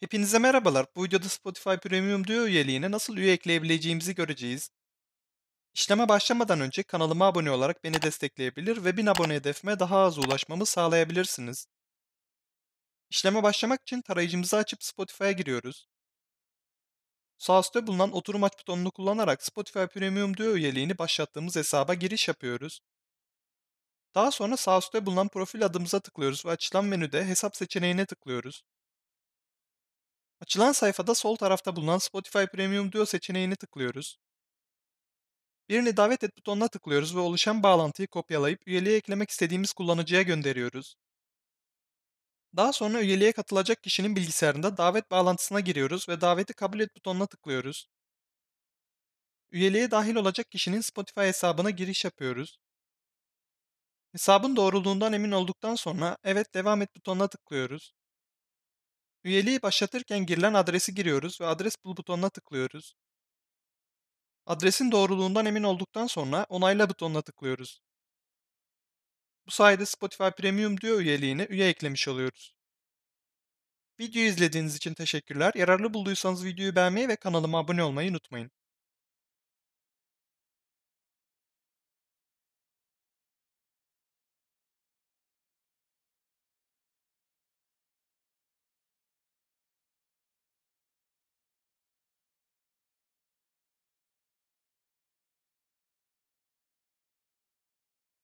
Hepinize merhabalar. Bu videoda Spotify Premium Duo üyeliğine nasıl üye ekleyebileceğimizi göreceğiz. İşleme başlamadan önce kanalıma abone olarak beni destekleyebilir ve 1000 abone hedefime daha az ulaşmamı sağlayabilirsiniz. İşleme başlamak için tarayıcımızı açıp Spotify'a giriyoruz. Sağ üstte bulunan oturum aç butonunu kullanarak Spotify Premium Duo üyeliğini başlattığımız hesaba giriş yapıyoruz. Daha sonra sağ üstte bulunan profil adımıza tıklıyoruz ve açılan menüde hesap seçeneğine tıklıyoruz. Açılan sayfada sol tarafta bulunan Spotify Premium Duo seçeneğini tıklıyoruz. Birini davet et butonuna tıklıyoruz ve oluşan bağlantıyı kopyalayıp üyeliğe eklemek istediğimiz kullanıcıya gönderiyoruz. Daha sonra üyeliğe katılacak kişinin bilgisayarında davet bağlantısına giriyoruz ve daveti kabul et butonuna tıklıyoruz. Üyeliğe dahil olacak kişinin Spotify hesabına giriş yapıyoruz. Hesabın doğruluğundan emin olduktan sonra evet devam et butonuna tıklıyoruz. Üyeliği başlatırken girilen adresi giriyoruz ve adres bul butonuna tıklıyoruz. Adresin doğruluğundan emin olduktan sonra onayla butonuna tıklıyoruz. Bu sayede Spotify Premium Duo üyeliğini üye eklemiş oluyoruz. Videoyu izlediğiniz için teşekkürler. Yararlı bulduysanız videoyu beğenmeyi ve kanalıma abone olmayı unutmayın.